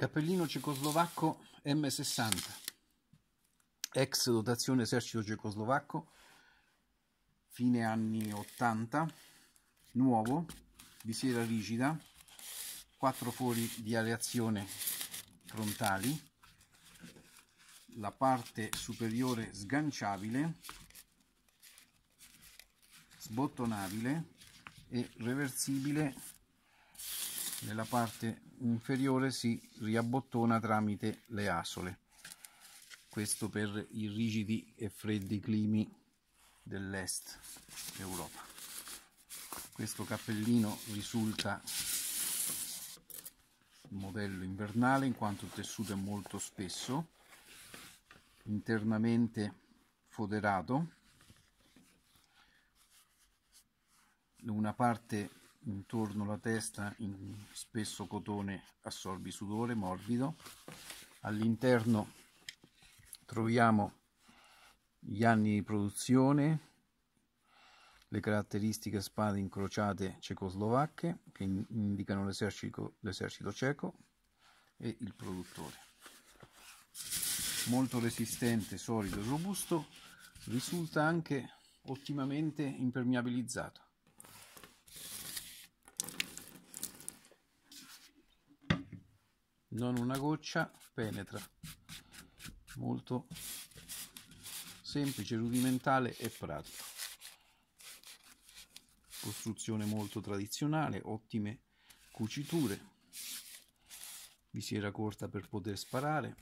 Cappellino cecoslovacco M60, ex dotazione esercito cecoslovacco, fine anni 80, nuovo, visiera rigida, quattro fori di aleazione frontali, la parte superiore sganciabile, sbottonabile e reversibile nella parte inferiore si riabbottona tramite le asole questo per i rigidi e freddi climi dell'est Europa questo cappellino risulta modello invernale in quanto il tessuto è molto spesso internamente foderato una parte intorno alla testa in spesso cotone assorbi sudore morbido all'interno troviamo gli anni di produzione le caratteristiche spade incrociate cecoslovacche che indicano l'esercito ceco e il produttore molto resistente solido e robusto risulta anche ottimamente impermeabilizzato non una goccia penetra molto semplice rudimentale e pratico costruzione molto tradizionale ottime cuciture visiera corta per poter sparare